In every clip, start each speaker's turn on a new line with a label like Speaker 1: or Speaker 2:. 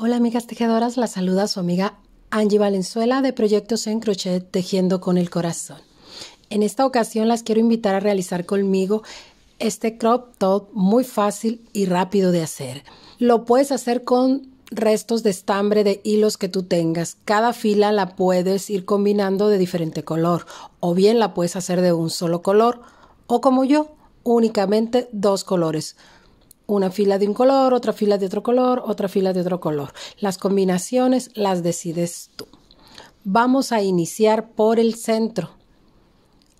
Speaker 1: Hola amigas tejedoras, las saluda su amiga Angie Valenzuela de Proyectos en Crochet Tejiendo con el Corazón. En esta ocasión las quiero invitar a realizar conmigo este crop top muy fácil y rápido de hacer. Lo puedes hacer con restos de estambre de hilos que tú tengas. Cada fila la puedes ir combinando de diferente color o bien la puedes hacer de un solo color o como yo, únicamente dos colores una fila de un color, otra fila de otro color, otra fila de otro color. Las combinaciones las decides tú. Vamos a iniciar por el centro.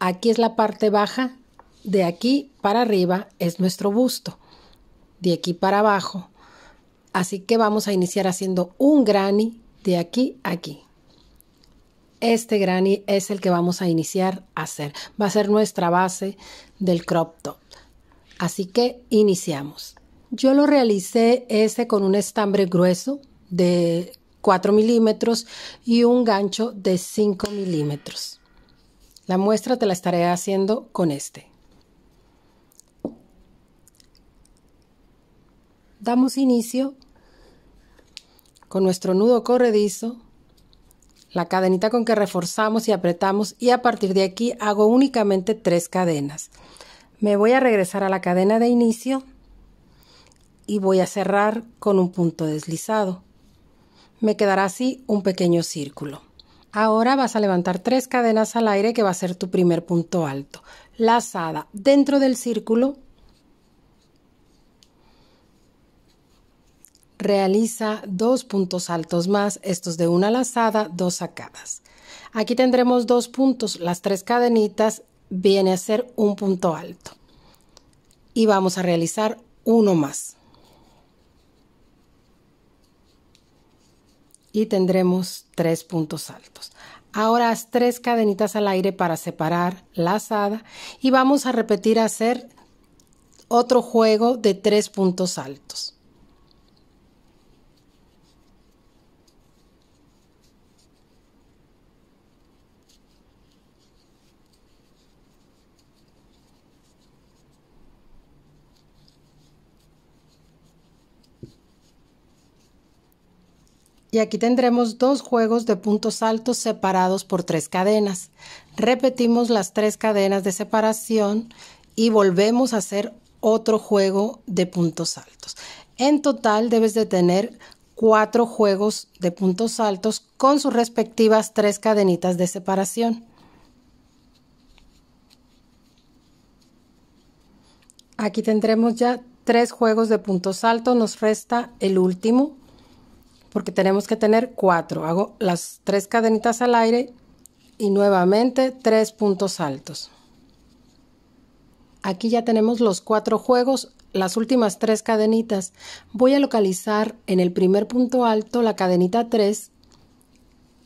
Speaker 1: Aquí es la parte baja, de aquí para arriba es nuestro busto, de aquí para abajo. Así que vamos a iniciar haciendo un granny de aquí a aquí. Este granny es el que vamos a iniciar a hacer. Va a ser nuestra base del crop top. Así que iniciamos. Yo lo realicé ese con un estambre grueso de 4 milímetros y un gancho de 5 milímetros. La muestra te la estaré haciendo con este. Damos inicio con nuestro nudo corredizo, la cadenita con que reforzamos y apretamos y a partir de aquí hago únicamente tres cadenas. Me voy a regresar a la cadena de inicio y voy a cerrar con un punto deslizado. Me quedará así un pequeño círculo. Ahora vas a levantar tres cadenas al aire que va a ser tu primer punto alto. Lazada dentro del círculo. Realiza dos puntos altos más, estos de una lazada, dos sacadas. Aquí tendremos dos puntos, las tres cadenitas viene a ser un punto alto. Y vamos a realizar uno más. Y tendremos tres puntos altos. Ahora haz tres cadenitas al aire para separar la asada y vamos a repetir hacer otro juego de tres puntos altos. y aquí tendremos dos juegos de puntos altos separados por tres cadenas. Repetimos las tres cadenas de separación y volvemos a hacer otro juego de puntos altos. En total debes de tener cuatro juegos de puntos altos con sus respectivas tres cadenitas de separación. Aquí tendremos ya tres juegos de puntos altos, nos resta el último porque tenemos que tener cuatro. Hago las tres cadenitas al aire y nuevamente tres puntos altos. Aquí ya tenemos los cuatro juegos, las últimas tres cadenitas. Voy a localizar en el primer punto alto la cadenita 3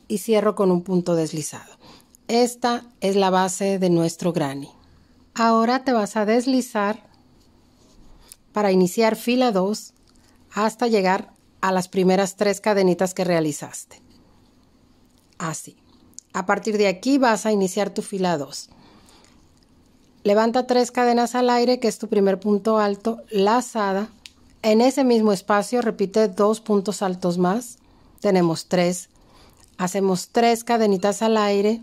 Speaker 1: y cierro con un punto deslizado. Esta es la base de nuestro granny. Ahora te vas a deslizar para iniciar fila 2 hasta llegar a las primeras tres cadenitas que realizaste. Así. A partir de aquí vas a iniciar tu fila 2. Levanta tres cadenas al aire, que es tu primer punto alto, lazada. En ese mismo espacio repite dos puntos altos más. Tenemos tres. Hacemos tres cadenitas al aire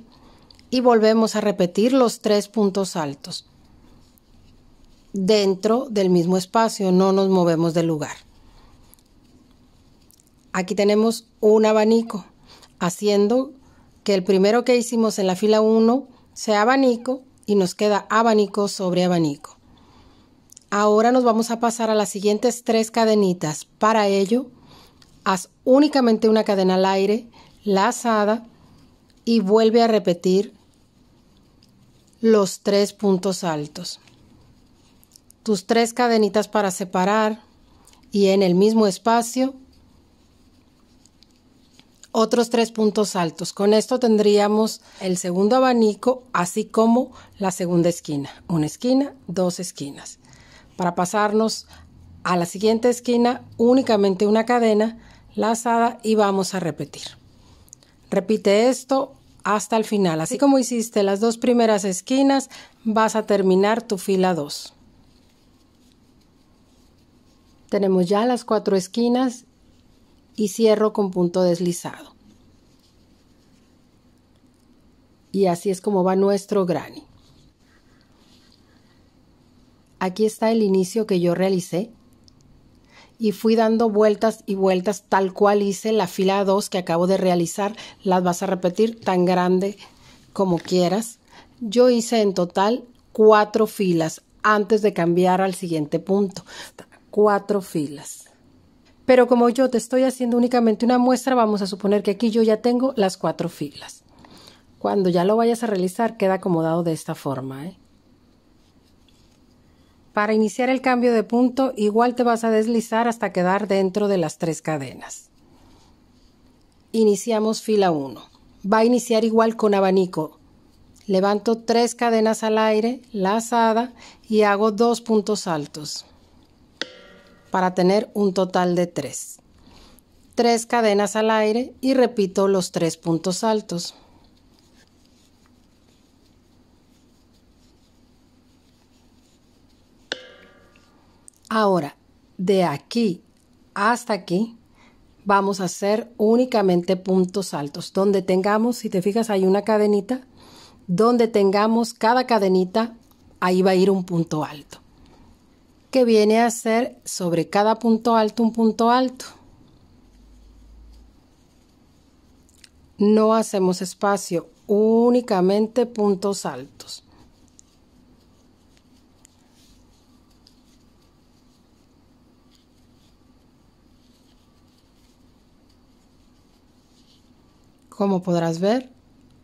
Speaker 1: y volvemos a repetir los tres puntos altos. Dentro del mismo espacio, no nos movemos del lugar. Aquí tenemos un abanico, haciendo que el primero que hicimos en la fila 1 sea abanico y nos queda abanico sobre abanico. Ahora nos vamos a pasar a las siguientes tres cadenitas. Para ello, haz únicamente una cadena al aire, lazada y vuelve a repetir los tres puntos altos. Tus tres cadenitas para separar y en el mismo espacio otros tres puntos altos. Con esto tendríamos el segundo abanico, así como la segunda esquina. Una esquina, dos esquinas. Para pasarnos a la siguiente esquina, únicamente una cadena lazada y vamos a repetir. Repite esto hasta el final. Así como hiciste las dos primeras esquinas, vas a terminar tu fila 2. Tenemos ya las cuatro esquinas y cierro con punto deslizado. Y así es como va nuestro granny. Aquí está el inicio que yo realicé y fui dando vueltas y vueltas tal cual hice la fila 2 que acabo de realizar. Las vas a repetir tan grande como quieras. Yo hice en total cuatro filas antes de cambiar al siguiente punto. Cuatro filas. Pero como yo te estoy haciendo únicamente una muestra, vamos a suponer que aquí yo ya tengo las cuatro filas. Cuando ya lo vayas a realizar, queda acomodado de esta forma. ¿eh? Para iniciar el cambio de punto, igual te vas a deslizar hasta quedar dentro de las tres cadenas. Iniciamos fila 1. Va a iniciar igual con abanico. Levanto tres cadenas al aire, lazada, y hago dos puntos altos para tener un total de tres. Tres cadenas al aire y repito los tres puntos altos. Ahora, de aquí hasta aquí, vamos a hacer únicamente puntos altos. Donde tengamos, si te fijas, hay una cadenita. Donde tengamos cada cadenita, ahí va a ir un punto alto que viene a ser sobre cada punto alto un punto alto. No hacemos espacio, únicamente puntos altos. Como podrás ver,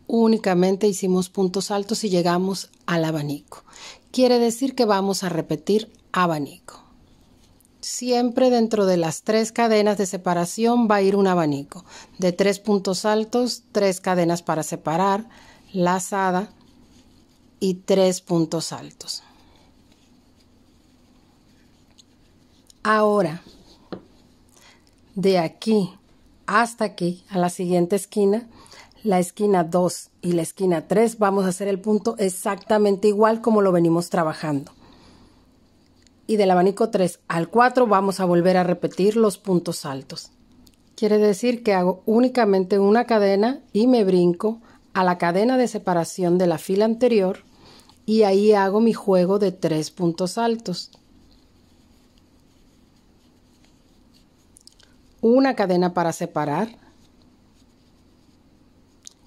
Speaker 1: únicamente hicimos puntos altos y llegamos al abanico. Quiere decir que vamos a repetir abanico. Siempre dentro de las tres cadenas de separación va a ir un abanico de tres puntos altos, tres cadenas para separar, lazada y tres puntos altos. Ahora, de aquí hasta aquí, a la siguiente esquina, la esquina 2 y la esquina 3, vamos a hacer el punto exactamente igual como lo venimos trabajando y del abanico 3 al 4 vamos a volver a repetir los puntos altos. Quiere decir que hago únicamente una cadena y me brinco a la cadena de separación de la fila anterior y ahí hago mi juego de tres puntos altos. Una cadena para separar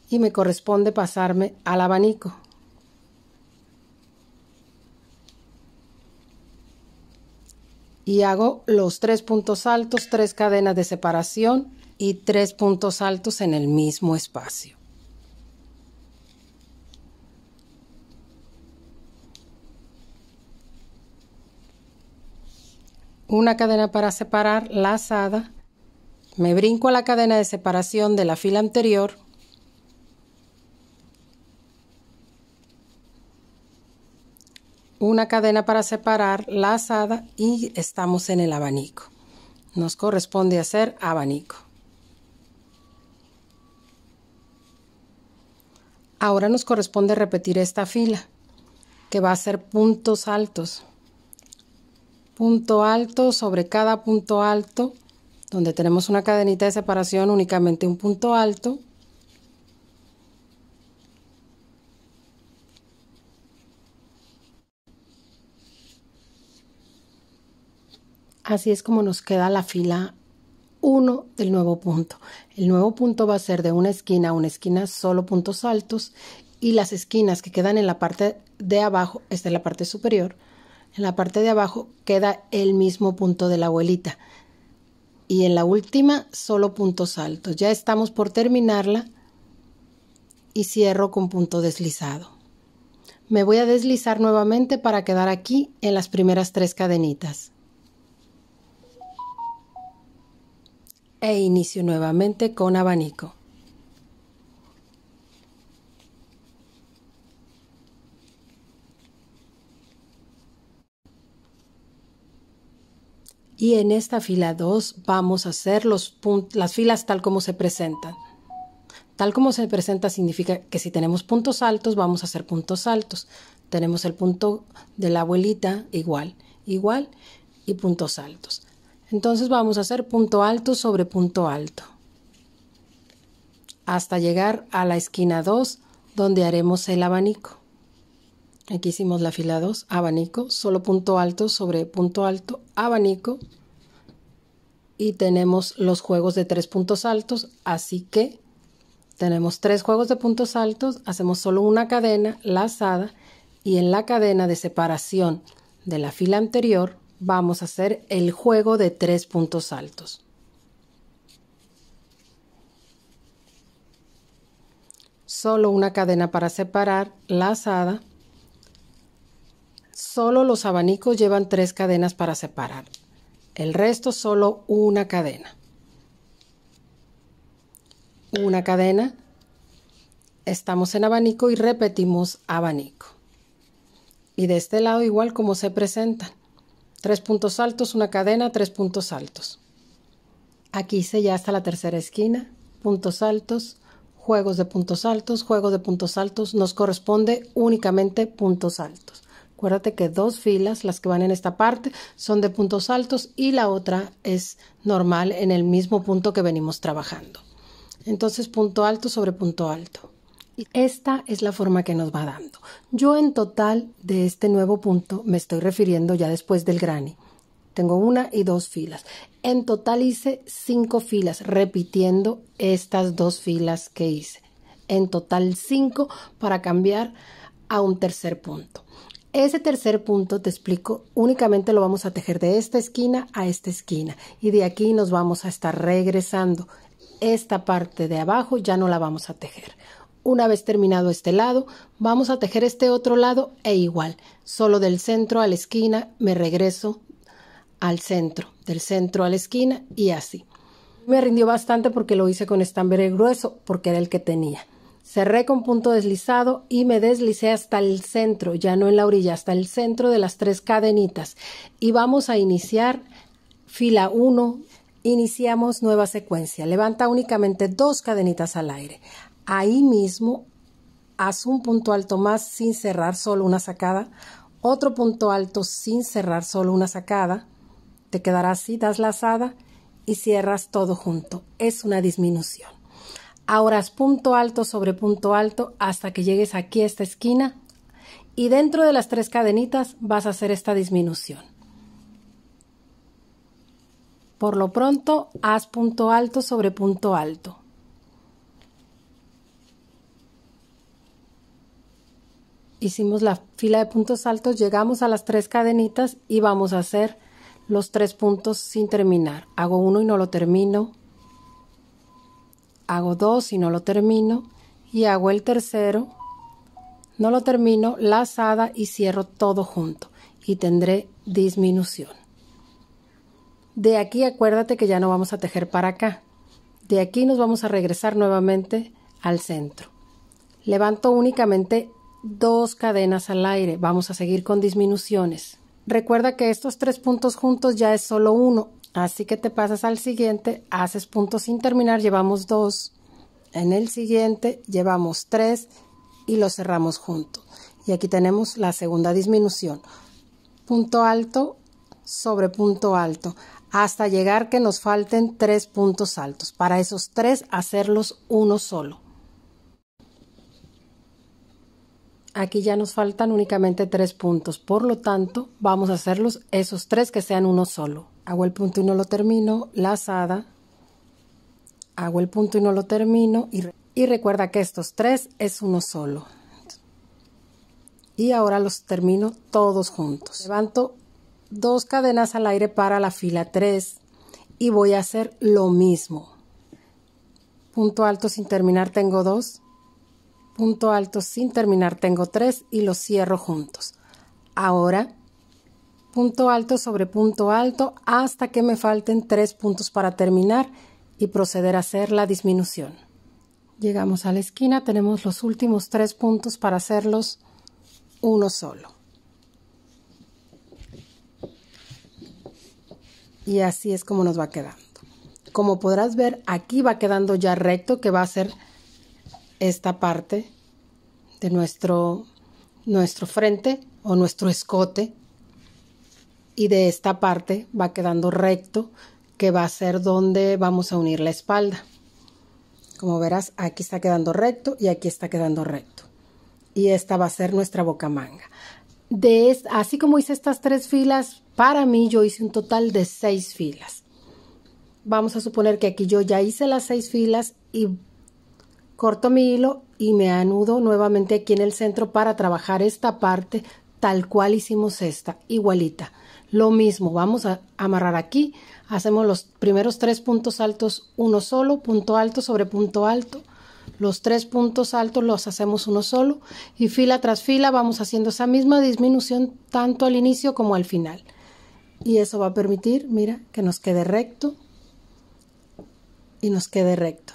Speaker 1: y me corresponde pasarme al abanico. y hago los tres puntos altos, tres cadenas de separación y tres puntos altos en el mismo espacio. Una cadena para separar la asada. me brinco a la cadena de separación de la fila anterior una cadena para separar la asada y estamos en el abanico. Nos corresponde hacer abanico. Ahora nos corresponde repetir esta fila, que va a ser puntos altos. Punto alto sobre cada punto alto, donde tenemos una cadenita de separación, únicamente un punto alto Así es como nos queda la fila 1 del nuevo punto. El nuevo punto va a ser de una esquina a una esquina, solo puntos altos, y las esquinas que quedan en la parte de abajo, esta es la parte superior, en la parte de abajo queda el mismo punto de la abuelita. Y en la última, solo puntos altos. Ya estamos por terminarla y cierro con punto deslizado. Me voy a deslizar nuevamente para quedar aquí en las primeras tres cadenitas. e inicio nuevamente con abanico. Y en esta fila 2 vamos a hacer los las filas tal como se presentan. Tal como se presenta significa que si tenemos puntos altos, vamos a hacer puntos altos. Tenemos el punto de la abuelita igual, igual y puntos altos. Entonces vamos a hacer punto alto sobre punto alto hasta llegar a la esquina 2 donde haremos el abanico. Aquí hicimos la fila 2, abanico, solo punto alto sobre punto alto, abanico. Y tenemos los juegos de tres puntos altos, así que tenemos tres juegos de puntos altos, hacemos solo una cadena lazada y en la cadena de separación de la fila anterior vamos a hacer el juego de tres puntos altos. Solo una cadena para separar, la asada. Solo los abanicos llevan tres cadenas para separar. El resto solo una cadena. Una cadena. Estamos en abanico y repetimos abanico. Y de este lado igual como se presentan. Tres puntos altos, una cadena, tres puntos altos. Aquí se ya hasta la tercera esquina, puntos altos, juegos de puntos altos, juegos de puntos altos, nos corresponde únicamente puntos altos. Acuérdate que dos filas, las que van en esta parte, son de puntos altos y la otra es normal en el mismo punto que venimos trabajando. Entonces, punto alto sobre punto alto. Esta es la forma que nos va dando. Yo en total de este nuevo punto me estoy refiriendo ya después del granny. Tengo una y dos filas. En total hice cinco filas, repitiendo estas dos filas que hice. En total cinco para cambiar a un tercer punto. Ese tercer punto, te explico, únicamente lo vamos a tejer de esta esquina a esta esquina y de aquí nos vamos a estar regresando. Esta parte de abajo ya no la vamos a tejer. Una vez terminado este lado, vamos a tejer este otro lado e igual, solo del centro a la esquina me regreso al centro, del centro a la esquina y así. Me rindió bastante porque lo hice con estambre grueso, porque era el que tenía. Cerré con punto deslizado y me deslicé hasta el centro, ya no en la orilla, hasta el centro de las tres cadenitas. Y vamos a iniciar fila 1, iniciamos nueva secuencia. Levanta únicamente dos cadenitas al aire ahí mismo haz un punto alto más sin cerrar solo una sacada, otro punto alto sin cerrar solo una sacada, te quedará así, das lazada y cierras todo junto. Es una disminución. Ahora haz punto alto sobre punto alto hasta que llegues aquí a esta esquina y dentro de las tres cadenitas vas a hacer esta disminución. Por lo pronto, haz punto alto sobre punto alto. hicimos la fila de puntos altos, llegamos a las tres cadenitas y vamos a hacer los tres puntos sin terminar. Hago uno y no lo termino. Hago dos y no lo termino. Y hago el tercero, no lo termino, lazada y cierro todo junto. Y tendré disminución. De aquí acuérdate que ya no vamos a tejer para acá. De aquí nos vamos a regresar nuevamente al centro. Levanto únicamente dos cadenas al aire. Vamos a seguir con disminuciones. Recuerda que estos tres puntos juntos ya es solo uno, así que te pasas al siguiente, haces puntos sin terminar, llevamos dos. En el siguiente llevamos tres y lo cerramos juntos. Y aquí tenemos la segunda disminución. Punto alto sobre punto alto hasta llegar que nos falten tres puntos altos. Para esos tres hacerlos uno solo. aquí ya nos faltan únicamente tres puntos. Por lo tanto, vamos a hacerlos esos tres que sean uno solo. Hago el punto y no lo termino, lazada. Hago el punto y no lo termino. Y, y recuerda que estos tres es uno solo. Y ahora los termino todos juntos. Levanto dos cadenas al aire para la fila 3 y voy a hacer lo mismo. Punto alto sin terminar tengo dos punto alto sin terminar tengo tres y los cierro juntos. Ahora, punto alto sobre punto alto hasta que me falten tres puntos para terminar y proceder a hacer la disminución. Llegamos a la esquina, tenemos los últimos tres puntos para hacerlos uno solo. Y así es como nos va quedando. Como podrás ver, aquí va quedando ya recto que va a ser esta parte de nuestro, nuestro frente o nuestro escote y de esta parte va quedando recto que va a ser donde vamos a unir la espalda. Como verás, aquí está quedando recto y aquí está quedando recto. Y esta va a ser nuestra bocamanga. De es, así como hice estas tres filas, para mí yo hice un total de seis filas. Vamos a suponer que aquí yo ya hice las seis filas y corto mi hilo y me anudo nuevamente aquí en el centro para trabajar esta parte tal cual hicimos esta, igualita. Lo mismo, vamos a amarrar aquí, hacemos los primeros tres puntos altos, uno solo, punto alto sobre punto alto, los tres puntos altos los hacemos uno solo y fila tras fila vamos haciendo esa misma disminución tanto al inicio como al final. Y eso va a permitir, mira, que nos quede recto y nos quede recto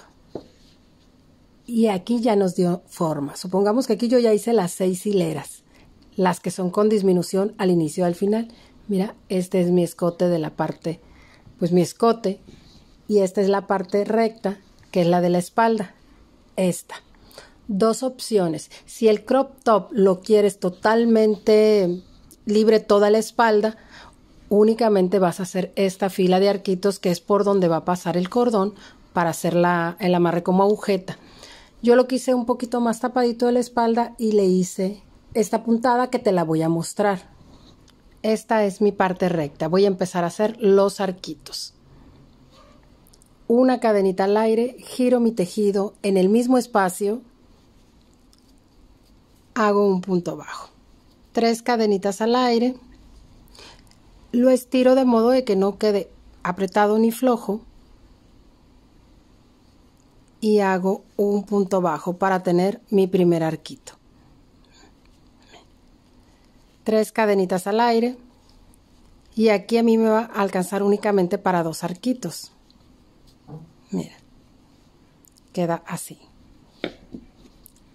Speaker 1: y aquí ya nos dio forma. Supongamos que aquí yo ya hice las seis hileras, las que son con disminución al inicio y al final. Mira, este es mi escote de la parte, pues mi escote, y esta es la parte recta, que es la de la espalda, esta. Dos opciones. Si el crop top lo quieres totalmente libre toda la espalda, únicamente vas a hacer esta fila de arquitos que es por donde va a pasar el cordón para hacer la, el amarre como agujeta. Yo lo quise un poquito más tapadito de la espalda y le hice esta puntada que te la voy a mostrar. Esta es mi parte recta. Voy a empezar a hacer los arquitos. Una cadenita al aire, giro mi tejido en el mismo espacio, hago un punto bajo. Tres cadenitas al aire, lo estiro de modo de que no quede apretado ni flojo y hago un punto bajo para tener mi primer arquito. Tres cadenitas al aire y aquí a mí me va a alcanzar únicamente para dos arquitos. Mira, queda así.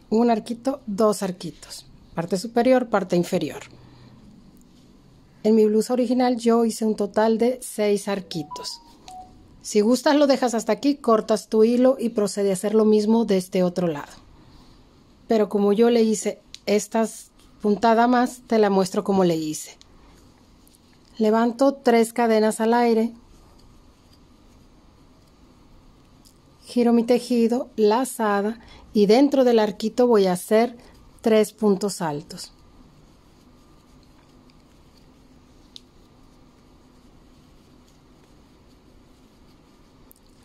Speaker 1: Un arquito, dos arquitos, parte superior, parte inferior. En mi blusa original yo hice un total de seis arquitos. Si gustas lo dejas hasta aquí, cortas tu hilo y procede a hacer lo mismo de este otro lado. Pero como yo le hice estas puntadas más, te la muestro como le hice. Levanto tres cadenas al aire. Giro mi tejido, lazada y dentro del arquito voy a hacer tres puntos altos.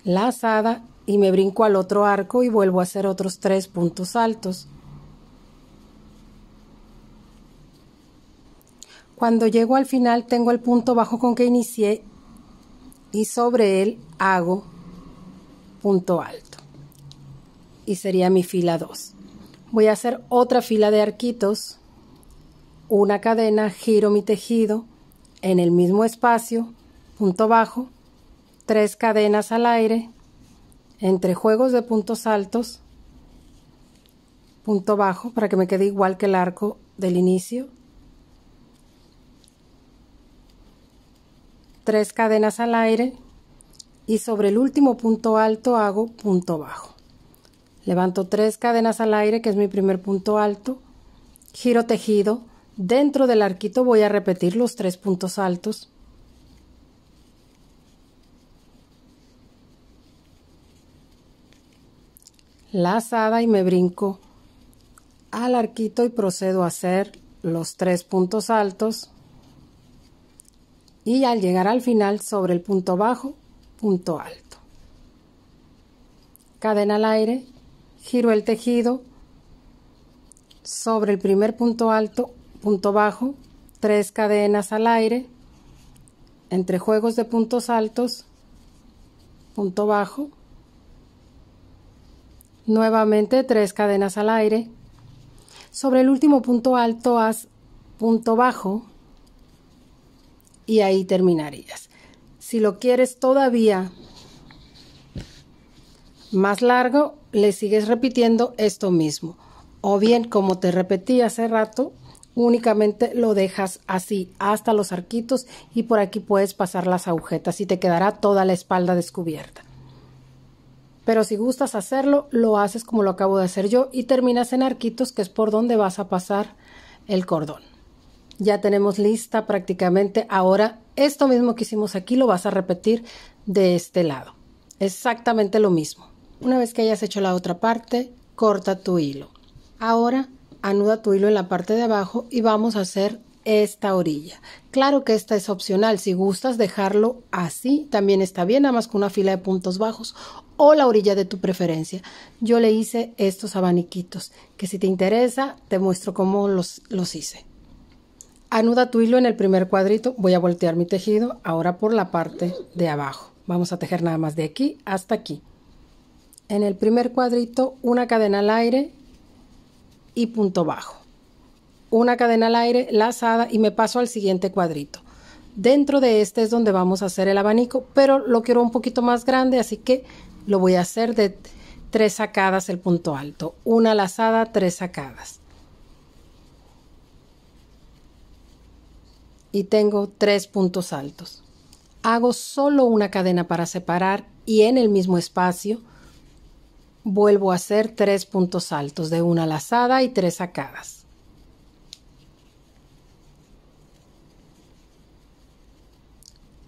Speaker 1: lazada y me brinco al otro arco y vuelvo a hacer otros tres puntos altos. Cuando llego al final tengo el punto bajo con que inicié y sobre él hago punto alto. Y sería mi fila 2. Voy a hacer otra fila de arquitos, una cadena, giro mi tejido en el mismo espacio, punto bajo, tres cadenas al aire, entre juegos de puntos altos, punto bajo, para que me quede igual que el arco del inicio. Tres cadenas al aire y sobre el último punto alto hago punto bajo. Levanto tres cadenas al aire, que es mi primer punto alto, giro tejido, dentro del arquito voy a repetir los tres puntos altos, la asada y me brinco al arquito y procedo a hacer los tres puntos altos y al llegar al final sobre el punto bajo, punto alto. Cadena al aire, giro el tejido sobre el primer punto alto, punto bajo, tres cadenas al aire, entre juegos de puntos altos, punto bajo, Nuevamente tres cadenas al aire. Sobre el último punto alto haz punto bajo y ahí terminarías. Si lo quieres todavía más largo, le sigues repitiendo esto mismo. O bien, como te repetí hace rato, únicamente lo dejas así hasta los arquitos y por aquí puedes pasar las agujetas y te quedará toda la espalda descubierta. Pero si gustas hacerlo, lo haces como lo acabo de hacer yo y terminas en arquitos, que es por donde vas a pasar el cordón. Ya tenemos lista prácticamente. Ahora, esto mismo que hicimos aquí lo vas a repetir de este lado. Exactamente lo mismo. Una vez que hayas hecho la otra parte, corta tu hilo. Ahora, anuda tu hilo en la parte de abajo y vamos a hacer esta orilla. Claro que esta es opcional, si gustas dejarlo así también está bien, nada más con una fila de puntos bajos o la orilla de tu preferencia. Yo le hice estos abaniquitos, que si te interesa, te muestro cómo los, los hice. Anuda tu hilo en el primer cuadrito, voy a voltear mi tejido ahora por la parte de abajo. Vamos a tejer nada más de aquí hasta aquí. En el primer cuadrito, una cadena al aire y punto bajo. Una cadena al aire, lazada y me paso al siguiente cuadrito. Dentro de este es donde vamos a hacer el abanico, pero lo quiero un poquito más grande, así que lo voy a hacer de tres sacadas el punto alto. Una lazada, tres sacadas. Y tengo tres puntos altos. Hago solo una cadena para separar y en el mismo espacio vuelvo a hacer tres puntos altos de una lazada y tres sacadas.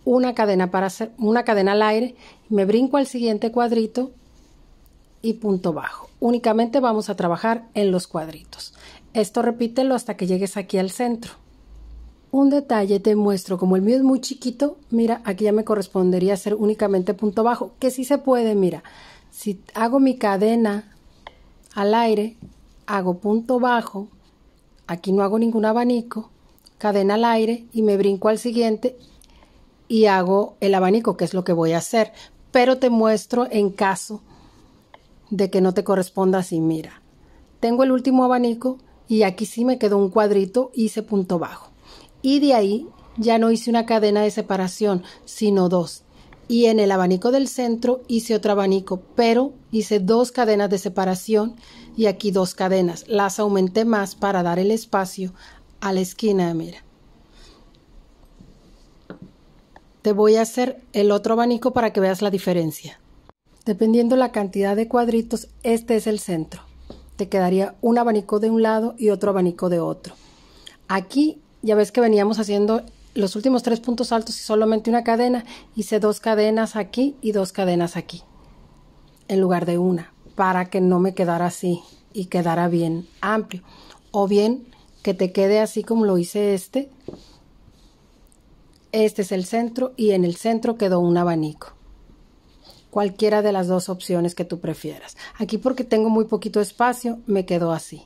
Speaker 1: Una cadena, para hacer, una cadena al aire me brinco al siguiente cuadrito y punto bajo. Únicamente vamos a trabajar en los cuadritos. Esto repítelo hasta que llegues aquí al centro. Un detalle te muestro, como el mío es muy chiquito, mira, aquí ya me correspondería hacer únicamente punto bajo, que si se puede, mira, si hago mi cadena al aire, hago punto bajo, aquí no hago ningún abanico, cadena al aire y me brinco al siguiente y hago el abanico, que es lo que voy a hacer pero te muestro en caso de que no te corresponda así. Mira, tengo el último abanico y aquí sí me quedó un cuadrito, hice punto bajo. Y de ahí ya no hice una cadena de separación, sino dos. Y en el abanico del centro hice otro abanico, pero hice dos cadenas de separación y aquí dos cadenas. Las aumenté más para dar el espacio a la esquina, mira. Te voy a hacer el otro abanico para que veas la diferencia. Dependiendo la cantidad de cuadritos, este es el centro. Te quedaría un abanico de un lado y otro abanico de otro. Aquí ya ves que veníamos haciendo los últimos tres puntos altos y solamente una cadena. Hice dos cadenas aquí y dos cadenas aquí, en lugar de una, para que no me quedara así y quedara bien amplio. O bien que te quede así como lo hice este, este es el centro y en el centro quedó un abanico. Cualquiera de las dos opciones que tú prefieras. Aquí porque tengo muy poquito espacio me quedó así.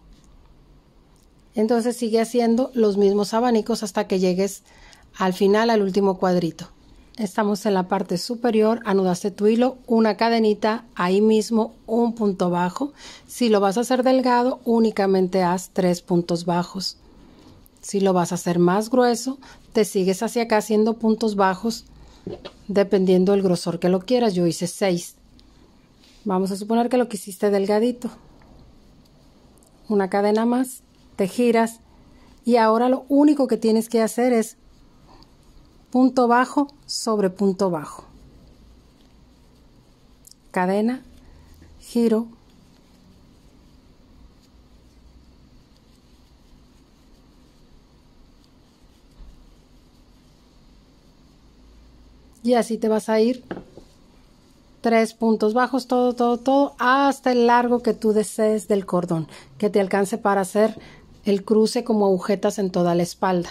Speaker 1: Entonces sigue haciendo los mismos abanicos hasta que llegues al final al último cuadrito. Estamos en la parte superior, anudaste tu hilo, una cadenita, ahí mismo un punto bajo. Si lo vas a hacer delgado, únicamente haz tres puntos bajos. Si lo vas a hacer más grueso, te sigues hacia acá haciendo puntos bajos dependiendo del grosor que lo quieras. Yo hice 6. Vamos a suponer que lo quisiste delgadito. Una cadena más, te giras y ahora lo único que tienes que hacer es punto bajo sobre punto bajo. Cadena, giro, y así te vas a ir tres puntos bajos, todo, todo, todo, hasta el largo que tú desees del cordón, que te alcance para hacer el cruce como agujetas en toda la espalda.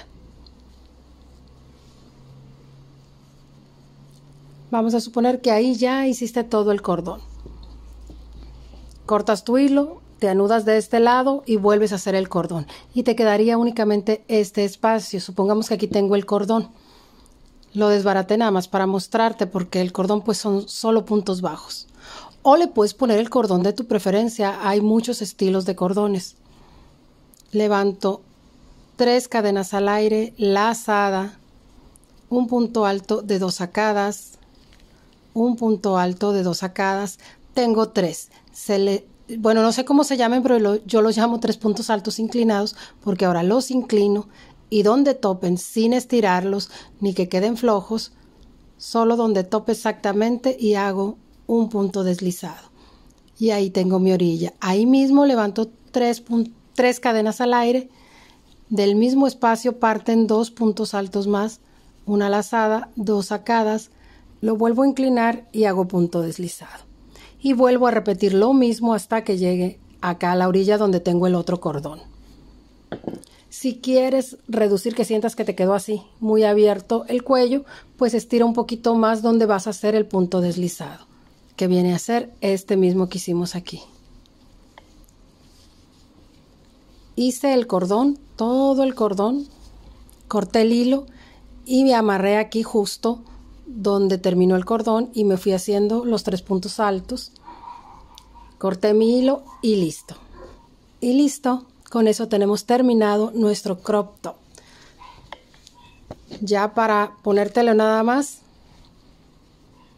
Speaker 1: Vamos a suponer que ahí ya hiciste todo el cordón. Cortas tu hilo, te anudas de este lado y vuelves a hacer el cordón. Y te quedaría únicamente este espacio. Supongamos que aquí tengo el cordón lo desbarate nada más para mostrarte porque el cordón pues son solo puntos bajos. O le puedes poner el cordón de tu preferencia, hay muchos estilos de cordones. Levanto tres cadenas al aire, lazada, un punto alto de dos sacadas, un punto alto de dos sacadas. Tengo tres. Se le, bueno, no sé cómo se llamen, pero yo los llamo tres puntos altos inclinados porque ahora los inclino y donde topen sin estirarlos ni que queden flojos, solo donde tope exactamente y hago un punto deslizado. Y ahí tengo mi orilla. Ahí mismo levanto tres, tres cadenas al aire. Del mismo espacio parten dos puntos altos más, una lazada, dos sacadas. Lo vuelvo a inclinar y hago punto deslizado. Y vuelvo a repetir lo mismo hasta que llegue acá a la orilla donde tengo el otro cordón. Si quieres reducir que sientas que te quedó así, muy abierto el cuello, pues estira un poquito más donde vas a hacer el punto deslizado, que viene a ser este mismo que hicimos aquí. Hice el cordón, todo el cordón, corté el hilo y me amarré aquí justo donde terminó el cordón y me fui haciendo los tres puntos altos. Corté mi hilo y listo. Y listo. Con eso tenemos terminado nuestro crop top. Ya para ponértelo nada más,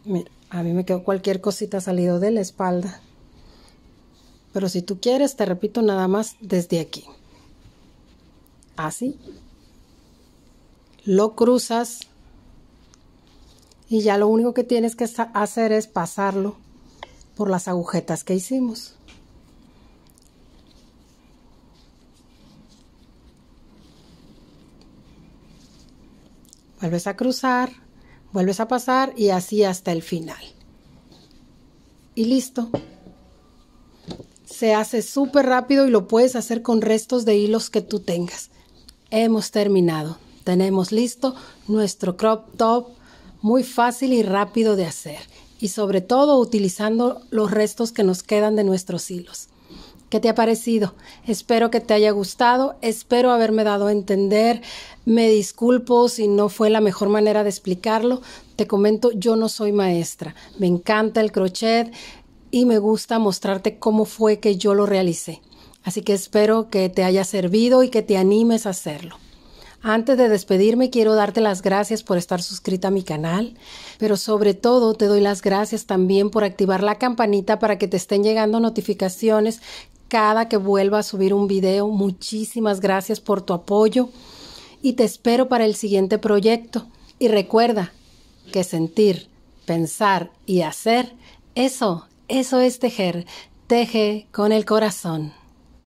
Speaker 1: mira, a mí me quedó cualquier cosita salido de la espalda. Pero si tú quieres, te repito nada más desde aquí. Así. Lo cruzas y ya lo único que tienes que hacer es pasarlo por las agujetas que hicimos. vuelves a cruzar, vuelves a pasar y así hasta el final. Y listo. Se hace súper rápido y lo puedes hacer con restos de hilos que tú tengas. Hemos terminado. Tenemos listo nuestro crop top muy fácil y rápido de hacer y sobre todo utilizando los restos que nos quedan de nuestros hilos. ¿Qué te ha parecido? Espero que te haya gustado, espero haberme dado a entender. Me disculpo si no fue la mejor manera de explicarlo. Te comento, yo no soy maestra. Me encanta el crochet y me gusta mostrarte cómo fue que yo lo realicé. Así que espero que te haya servido y que te animes a hacerlo. Antes de despedirme quiero darte las gracias por estar suscrita a mi canal, pero sobre todo te doy las gracias también por activar la campanita para que te estén llegando notificaciones cada que vuelva a subir un video. Muchísimas gracias por tu apoyo y te espero para el siguiente proyecto. Y recuerda que sentir, pensar y hacer, eso, eso es tejer. Teje con el corazón.